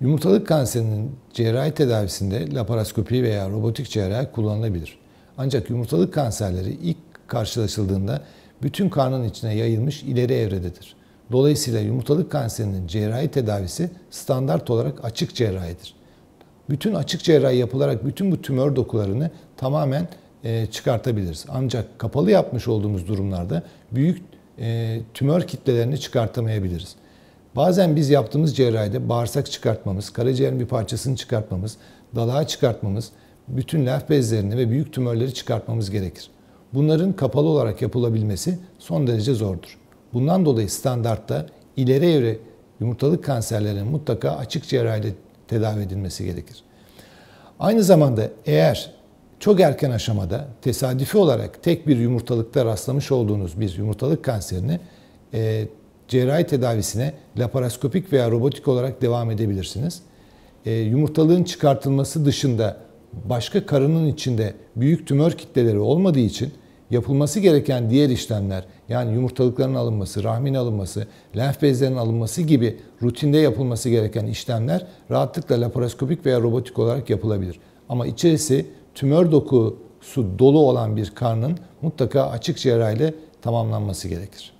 Yumurtalık kanserinin cerrahi tedavisinde laparoskopi veya robotik cerrahi kullanılabilir. Ancak yumurtalık kanserleri ilk karşılaşıldığında bütün karnın içine yayılmış ileri evrededir. Dolayısıyla yumurtalık kanserinin cerrahi tedavisi standart olarak açık cerrahidir. Bütün açık cerrahi yapılarak bütün bu tümör dokularını tamamen e, çıkartabiliriz. Ancak kapalı yapmış olduğumuz durumlarda büyük e, tümör kitlelerini çıkartamayabiliriz. Bazen biz yaptığımız cerrahide bağırsak çıkartmamız, karaciğerin bir parçasını çıkartmamız, dalağı çıkartmamız, bütün lenf bezlerini ve büyük tümörleri çıkartmamız gerekir. Bunların kapalı olarak yapılabilmesi son derece zordur. Bundan dolayı standartta ileri evre yumurtalık kanserlerinin mutlaka açık cerrahide tedavi edilmesi gerekir. Aynı zamanda eğer çok erken aşamada tesadüfi olarak tek bir yumurtalıkta rastlamış olduğunuz bir yumurtalık kanserini e, cerrahi tedavisine laparoskopik veya robotik olarak devam edebilirsiniz. E, yumurtalığın çıkartılması dışında başka karının içinde büyük tümör kitleleri olmadığı için yapılması gereken diğer işlemler yani yumurtalıkların alınması, rahmin alınması, lenf bezlerinin alınması gibi rutinde yapılması gereken işlemler rahatlıkla laparoskopik veya robotik olarak yapılabilir. Ama içerisi tümör dokusu dolu olan bir karnın mutlaka açık cerrahiyle tamamlanması gerekir.